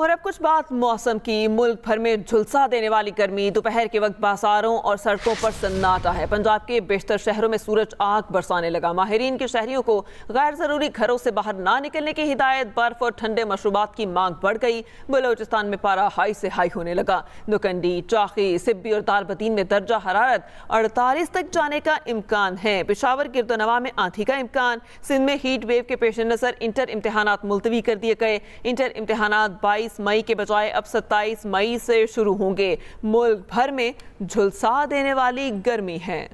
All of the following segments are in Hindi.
और अब कुछ बात मौसम की मुल्क भर में झुलसा देने वाली गर्मी दोपहर के वक्त बाजारों और सड़कों पर सन्नाटा है पंजाब के बेशतर शहरों में सूरज आग बरसाने लगा माहरीन के शहरियों को गैर ज़रूरी घरों से बाहर ना निकलने की हिदायत बर्फ और ठंडे मशरूबात की मांग बढ़ गई बलोचिस्तान में पारा हाई से हाई होने लगा नुकंडी चाकी सिब्बी और दारबदीन में दर्जा हरारत अड़तालीस तक जाने का इम्कान है पिशावर गिरदोनवा में आंधी का इम्कान सिंध में हीट वेव के पेश नज़र इंटर इम्तहान मुलतवी कर दिए गए इंटर इम्तहान 28 मई के बजाय अब 27 मई से शुरू होंगे मुल्क भर में झुलसा देने वाली गर्मी है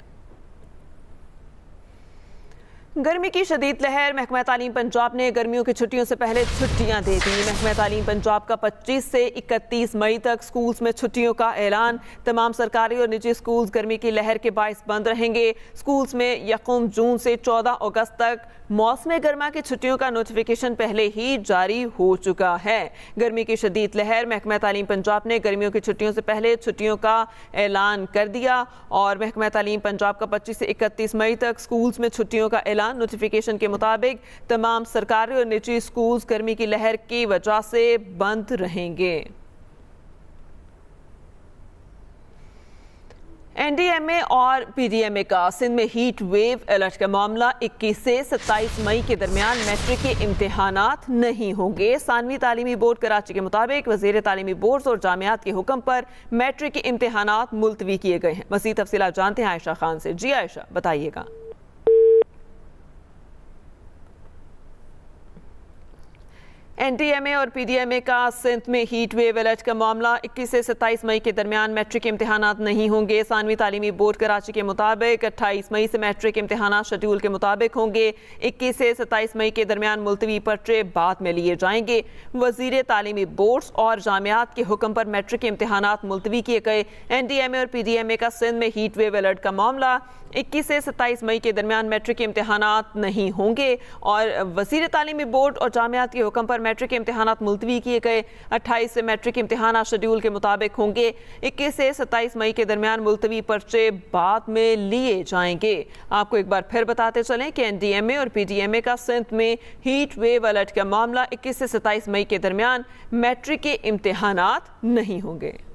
गर्मी की शदीद लहर महकमा तालीम पंजाब ने गर्मियों की छुट्टियों से पहले छुट्टियां दे दी महकमा तालीम पंजाब का 25 से 31 मई तक स्कूल्स में छुट्टियों का ऐलान तमाम सरकारी और निजी स्कूल्स गर्मी की लहर के बायस बंद रहेंगे स्कूल्स में यकुम जून से 14 अगस्त तक मौसम गर्मा की छुट्टियों का नोटिफिकेशन पहले ही जारी हो चुका है गर्मी की शदीद लहर महकमा तालीम पंजाब ने गर्मियों की छुट्टियों से पहले छुट्टियों का ऐलान कर दिया और महकमा तालीम पंजाब का पच्चीस से इकतीस मई तक स्कूल्स में छुट्टियों का ऐलान ऐलान नोटिफिकेशन के मुताबिक तमाम सरकारी और निजी स्कूल्स गर्मी की लहर की वजह से बंद रहेंगे एनडीएमए और पीडीएमए का सिंध में हीट वेव अलर्ट का मामला 21 से 27 मई के दरमियान मैट्रिक के इम्तहान नहीं होंगे सानवी तालीमी बोर्ड कराची के मुताबिक वजीर तालीमी बोर्ड और जामियात के हुक्म पर मैट्रिक के इम्तहान मुलतवी किए गए हैं मजीद तफसी जानते हैं आयशा खान से जी आयशा बताइएगा एनडीएमए और पीडीएमए का सिंध में हीट वेव अलर्ट का मामला 21 से 27 मई के दरमियान मैट्रिक इम्तहान नहीं होंगे सानवी तालीमी बोर्ड कराची के मुताबिक 28 मई से मैट्रिक इम्तहान शेड्यूल के मुताबिक होंगे 21 से 27 मई के दरमियान मुलतवी पटरे बाद में लिए जाएंगे वजीर तालीमी बोर्ड्स और जामियात के हुक्म पर मैट्रिक इम्तहान मुलतवी किए गए एन डी एम ए और पी डी एम ए का सिंध में हीट वेव अलर्ट का मामला इक्कीस से सत्ताईस मई के दरमियान मैट्रिक इम्तहान नहीं होंगे और वजीर तालीमी बोर्ड और जामियात के हुक्म पर मैट्रिक के इम्तहान मुलतवी किए गए अट्ठाईस से मैट्रिक इम्तहान शेड्यूल के मुताबिक होंगे इक्कीस से सत्ताईस मई के दरमियान मुलतवी पर्चे बाद में लिए जाएंगे आपको एक बार फिर बताते चलें कि एन डी एम ए और पी डी एम ए का सिंध में हीट वेव अलर्ट का मामला इक्कीस से सत्ताईस मई के दरमियान मैट्रिक के इम्तहान नहीं होंगे